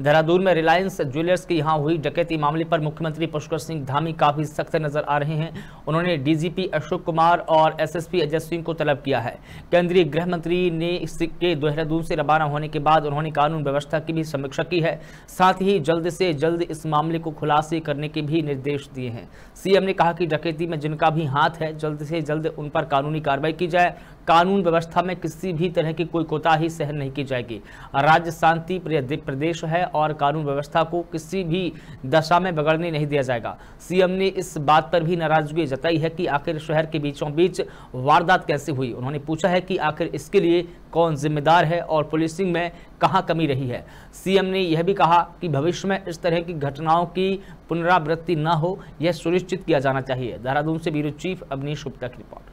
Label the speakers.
Speaker 1: देहरादून में रिलायंस ज्वेलर्स की यहां हुई डकैती मामले पर मुख्यमंत्री पुष्कर सिंह धामी काफी सख्त नजर आ रहे हैं उन्होंने डीजीपी अशोक कुमार और एसएसपी अजय सिंह को तलब किया है केंद्रीय गृह मंत्री ने के देहरादून से रवाना होने के बाद उन्होंने कानून व्यवस्था की भी समीक्षा की है साथ ही जल्द से जल्द इस मामले को खुलासे करने के भी निर्देश दिए हैं सीएम ने कहा कि डकैती में जिनका भी हाथ है जल्द से जल्द उन पर कानूनी कार्रवाई की जाए कानून व्यवस्था में किसी भी तरह की कोई कोताही सहन नहीं की जाएगी राज्य शांति प्रिय प्रदेश है और कानून व्यवस्था को किसी भी दशा में बगड़ने नहीं दिया जाएगा सीएम ने इस बात पर भी नाराजगी जताई है कि आखिर शहर के बीचों बीच वारदात कैसे हुई उन्होंने पूछा है कि आखिर इसके लिए कौन जिम्मेदार है और पुलिसिंग में कहाँ कमी रही है सीएम ने यह भी कहा कि भविष्य में इस तरह की घटनाओं की पुनरावृत्ति न हो यह सुनिश्चित किया जाना चाहिए देहरादून से ब्यूरो चीफ अवनीश गुप्ता की रिपोर्ट